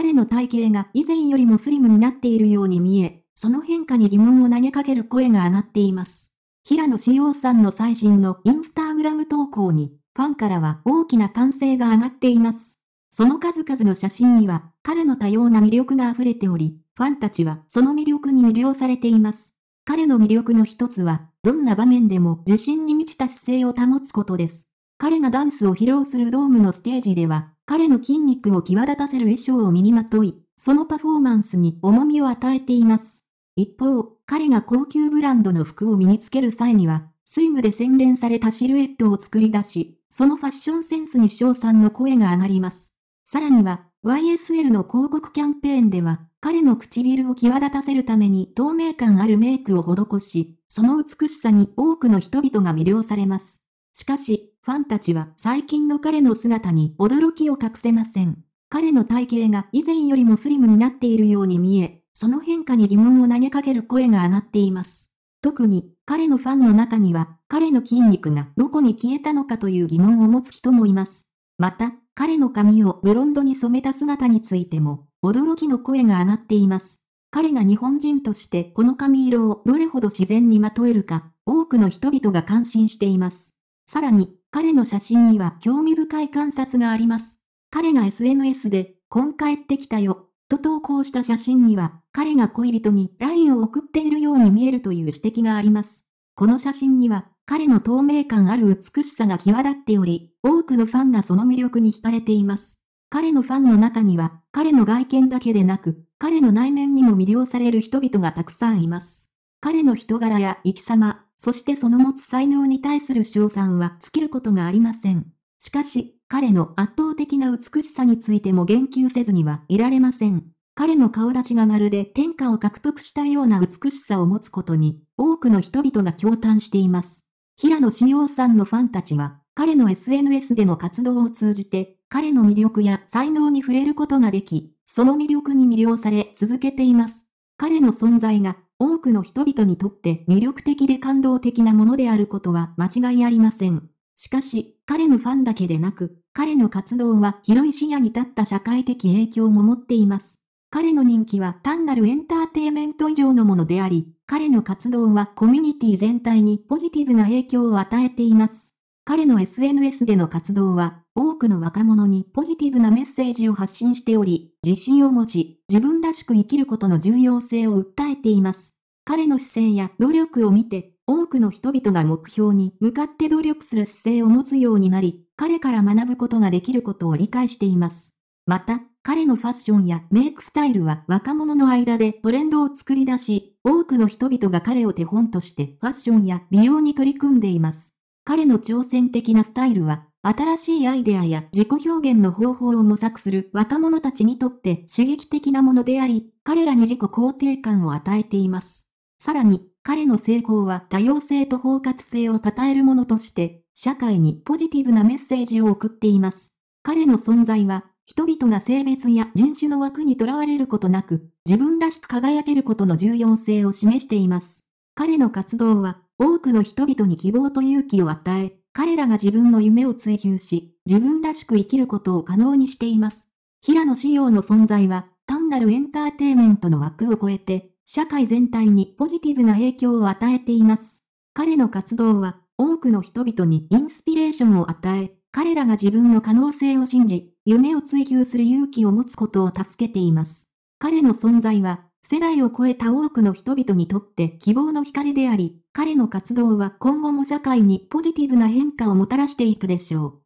彼の体型が以前よりもスリムになっているように見え、その変化に疑問を投げかける声が上がっています。平野志耀さんの最新のインスタグラム投稿に、ファンからは大きな歓声が上がっています。その数々の写真には、彼の多様な魅力が溢れており、ファンたちはその魅力に魅了されています。彼の魅力の一つは、どんな場面でも自信に満ちた姿勢を保つことです。彼がダンスを披露するドームのステージでは、彼の筋肉を際立たせる衣装を身にまとい、そのパフォーマンスに重みを与えています。一方、彼が高級ブランドの服を身につける際には、スイムで洗練されたシルエットを作り出し、そのファッションセンスに賞賛の声が上がります。さらには、YSL の広告キャンペーンでは、彼の唇を際立たせるために透明感あるメイクを施し、その美しさに多くの人々が魅了されます。しかし、ファンたちは最近の彼の姿に驚きを隠せません。彼の体型が以前よりもスリムになっているように見え、その変化に疑問を投げかける声が上がっています。特に、彼のファンの中には、彼の筋肉がどこに消えたのかという疑問を持つ人もいます。また、彼の髪をブロンドに染めた姿についても、驚きの声が上がっています。彼が日本人としてこの髪色をどれほど自然にまとえるか、多くの人々が感心しています。さらに、彼の写真には興味深い観察があります。彼が SNS で、今帰ってきたよ、と投稿した写真には、彼が恋人に LINE を送っているように見えるという指摘があります。この写真には、彼の透明感ある美しさが際立っており、多くのファンがその魅力に惹かれています。彼のファンの中には、彼の外見だけでなく、彼の内面にも魅了される人々がたくさんいます。彼の人柄や生き様、そしてその持つ才能に対する賞賛は尽きることがありません。しかし、彼の圧倒的な美しさについても言及せずにはいられません。彼の顔立ちがまるで天下を獲得したような美しさを持つことに、多くの人々が共感しています。平野志耀さんのファンたちは、彼の SNS での活動を通じて、彼の魅力や才能に触れることができ、その魅力に魅了され続けています。彼の存在が多くの人々にとって魅力的で感動的なものであることは間違いありません。しかし、彼のファンだけでなく、彼の活動は広い視野に立った社会的影響も持っています。彼の人気は単なるエンターテイメント以上のものであり、彼の活動はコミュニティ全体にポジティブな影響を与えています。彼の SNS での活動は、多くの若者にポジティブなメッセージを発信しており、自信を持ち、自分らしく生きることの重要性を訴えています。彼の姿勢や努力を見て、多くの人々が目標に向かって努力する姿勢を持つようになり、彼から学ぶことができることを理解しています。また、彼のファッションやメイクスタイルは若者の間でトレンドを作り出し、多くの人々が彼を手本としてファッションや美容に取り組んでいます。彼の挑戦的なスタイルは、新しいアイデアや自己表現の方法を模索する若者たちにとって刺激的なものであり、彼らに自己肯定感を与えています。さらに、彼の成功は多様性と包括性を称えるものとして、社会にポジティブなメッセージを送っています。彼の存在は、人々が性別や人種の枠にとらわれることなく、自分らしく輝けることの重要性を示しています。彼の活動は、多くの人々に希望と勇気を与え、彼らが自分の夢を追求し、自分らしく生きることを可能にしています。平野紫陽の存在は、単なるエンターテイメントの枠を超えて、社会全体にポジティブな影響を与えています。彼の活動は、多くの人々にインスピレーションを与え、彼らが自分の可能性を信じ、夢を追求する勇気を持つことを助けています。彼の存在は、世代を超えた多くの人々にとって希望の光であり、彼の活動は今後も社会にポジティブな変化をもたらしていくでしょう。